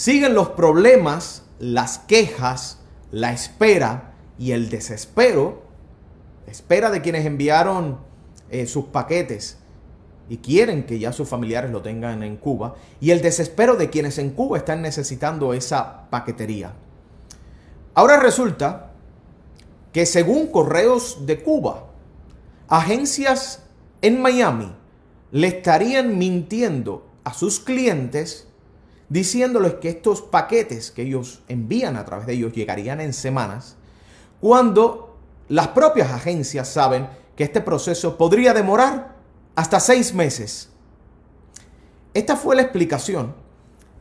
Siguen los problemas, las quejas, la espera y el desespero. Espera de quienes enviaron eh, sus paquetes y quieren que ya sus familiares lo tengan en Cuba. Y el desespero de quienes en Cuba están necesitando esa paquetería. Ahora resulta que según correos de Cuba, agencias en Miami le estarían mintiendo a sus clientes diciéndoles que estos paquetes que ellos envían a través de ellos llegarían en semanas, cuando las propias agencias saben que este proceso podría demorar hasta seis meses. Esta fue la explicación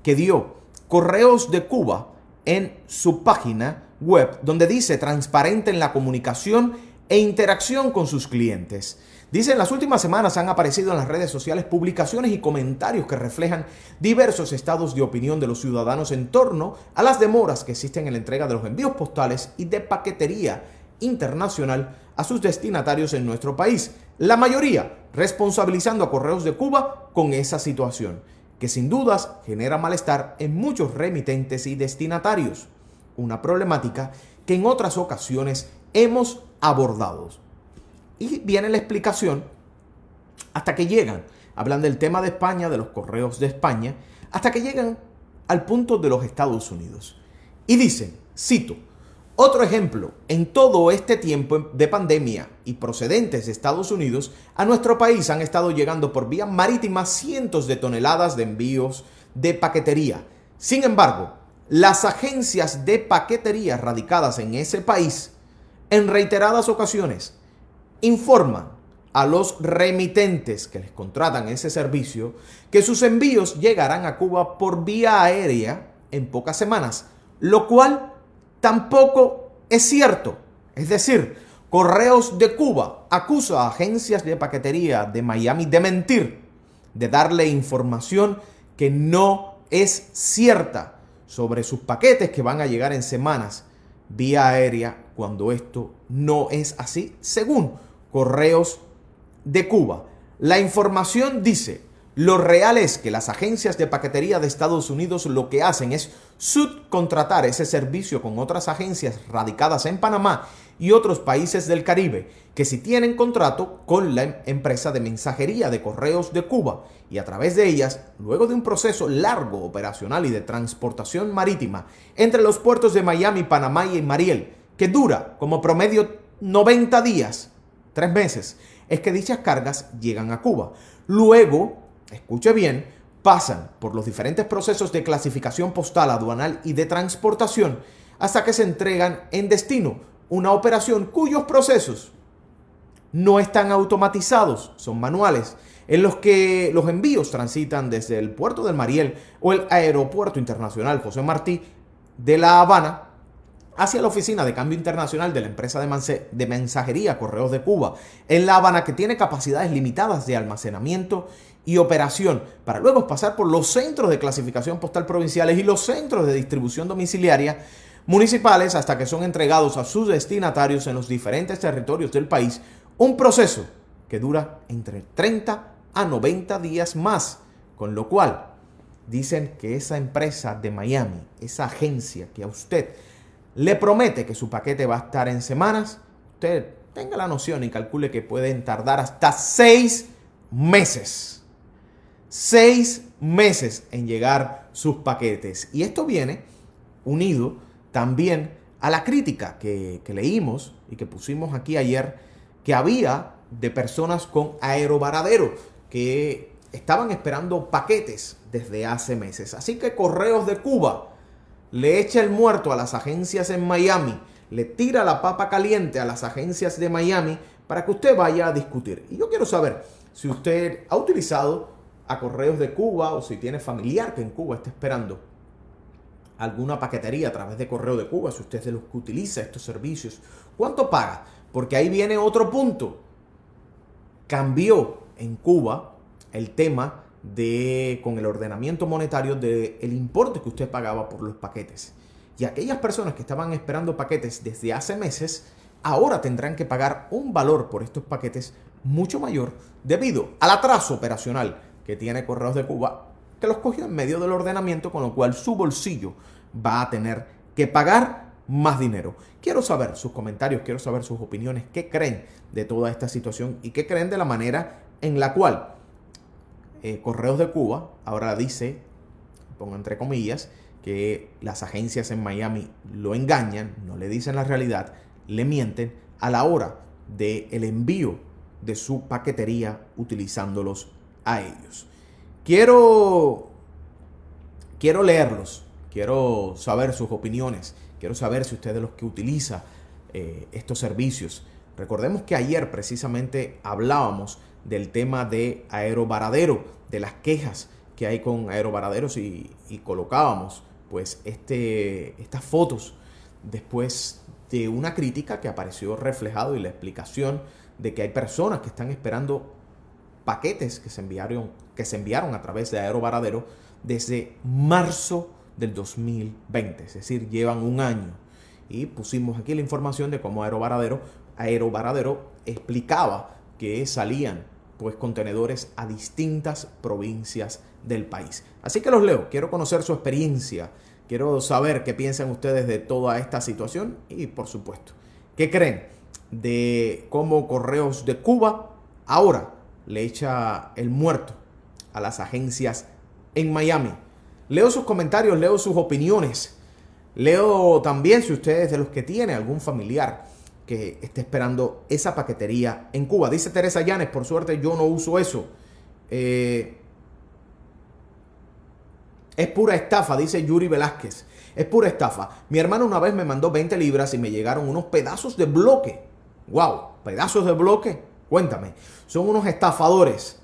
que dio Correos de Cuba en su página web, donde dice transparente en la comunicación e interacción con sus clientes. Dicen, en las últimas semanas han aparecido en las redes sociales publicaciones y comentarios que reflejan diversos estados de opinión de los ciudadanos en torno a las demoras que existen en la entrega de los envíos postales y de paquetería internacional a sus destinatarios en nuestro país, la mayoría responsabilizando a Correos de Cuba con esa situación, que sin dudas genera malestar en muchos remitentes y destinatarios, una problemática que en otras ocasiones hemos abordado. Y viene la explicación hasta que llegan. Hablan del tema de España, de los correos de España, hasta que llegan al punto de los Estados Unidos. Y dicen, cito, otro ejemplo, en todo este tiempo de pandemia y procedentes de Estados Unidos, a nuestro país han estado llegando por vía marítima cientos de toneladas de envíos de paquetería. Sin embargo, las agencias de paquetería radicadas en ese país en reiteradas ocasiones informan a los remitentes que les contratan ese servicio que sus envíos llegarán a Cuba por vía aérea en pocas semanas, lo cual tampoco es cierto. Es decir, Correos de Cuba acusa a agencias de paquetería de Miami de mentir, de darle información que no es cierta sobre sus paquetes que van a llegar en semanas vía aérea cuando esto no es así, según Correos de Cuba. La información dice, lo real es que las agencias de paquetería de Estados Unidos lo que hacen es subcontratar ese servicio con otras agencias radicadas en Panamá y otros países del Caribe, que si tienen contrato con la em-, empresa de mensajería de correos de Cuba y a través de ellas, luego de un proceso largo operacional y de transportación marítima entre los puertos de Miami, Panamá y Mariel, que dura como promedio 90 días, tres meses, es que dichas cargas llegan a Cuba. Luego escuche bien, pasan por los diferentes procesos de clasificación postal, aduanal y de transportación hasta que se entregan en destino una operación cuyos procesos no están automatizados, son manuales, en los que los envíos transitan desde el puerto del Mariel o el Aeropuerto Internacional José Martí de La Habana hacia la oficina de cambio internacional de la empresa de, mensajería Correos de Cuba en La Habana, que tiene capacidades limitadas de almacenamiento y operación, para luego pasar por los centros de clasificación postal provinciales y los centros de distribución domiciliaria municipales hasta que son entregados a sus destinatarios en los diferentes territorios del país, un proceso que dura entre 30 a 90 días más, con lo cual dicen que esa empresa de Miami, esa agencia que a usted le promete que su paquete va a estar en semanas, usted tenga la noción y calcule que pueden tardar hasta seis meses. Seis meses en llegar sus paquetes. Y esto viene unido también a la crítica que, leímos y que pusimos aquí ayer, que había de personas con aerobaraderos que estaban esperando paquetes desde hace meses. Así que Correos de Cuba le echa el muerto a las agencias en Miami, le tira la papa caliente a las agencias de Miami para que usted vaya a discutir. Y yo quiero saber si usted ha utilizado a correos de Cuba o si tiene familiar que en Cuba esté esperando alguna paquetería a través de correo de Cuba, si usted es de los que utiliza estos servicios, ¿cuánto paga? Porque ahí viene otro punto. Cambió en Cuba el tema de, con el ordenamiento monetario del el importe que usted pagaba por los paquetes. Y aquellas personas que estaban esperando paquetes desde hace meses, ahora tendrán que pagar un valor por estos paquetes mucho mayor debido al atraso operacional que tiene Correos de Cuba, que los cogió en medio del ordenamiento, con lo cual su bolsillo va a tener que pagar más dinero. Quiero saber sus comentarios, quiero saber sus opiniones, qué creen de toda esta situación y qué creen de la manera en la cual eh, Correos de Cuba ahora dice, pongo entre comillas, que las agencias en Miami lo engañan, no le dicen la realidad, le mienten a la hora del el envío de su paquetería utilizándolos a ellos. Quiero, quiero leerlos, quiero saber sus opiniones, quiero saber si ustedes los que utiliza eh, estos servicios. Recordemos que ayer precisamente hablábamos del tema de Aerobaradero, de las quejas que hay con Aerobaraderos y, colocábamos pues este, estas fotos después de una crítica que apareció reflejado y la explicación de que hay personas que están esperando paquetes que se enviaron, que se enviaron a través de Aerobaradero desde marzo del 2020, es decir, llevan un año. Y pusimos aquí la información de cómo Aerobaradero, Aerobaradero explicaba que salían pues contenedores a distintas provincias del país. Así que los leo, quiero conocer su experiencia, quiero saber qué piensan ustedes de toda esta situación y por supuesto, qué creen de cómo Correos de Cuba ahora le echa el muerto a las agencias en Miami. Leo sus comentarios, leo sus opiniones, leo también si ustedes de los que tiene algún familiar que esté esperando esa paquetería en Cuba. Dice Teresa Llanes, por suerte yo no uso eso. Eh, es pura estafa, dice Yuri Velázquez. Es pura estafa. Mi hermano una vez me mandó 20 libras y me llegaron unos pedazos de bloque. ¡Wow! ¿Pedazos de bloque? Cuéntame. Son unos estafadores.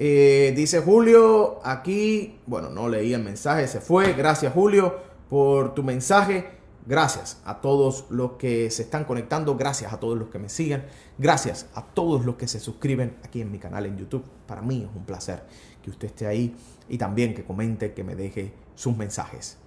Eh, dice Julio, aquí, bueno, no leí el mensaje, se fue. Gracias Julio por tu mensaje. Gracias a todos los que se están conectando, gracias a todos los que me siguen, gracias a todos los que se suscriben aquí en mi canal en YouTube. Para mí es un placer que usted esté ahí y también que comente, que me deje sus mensajes.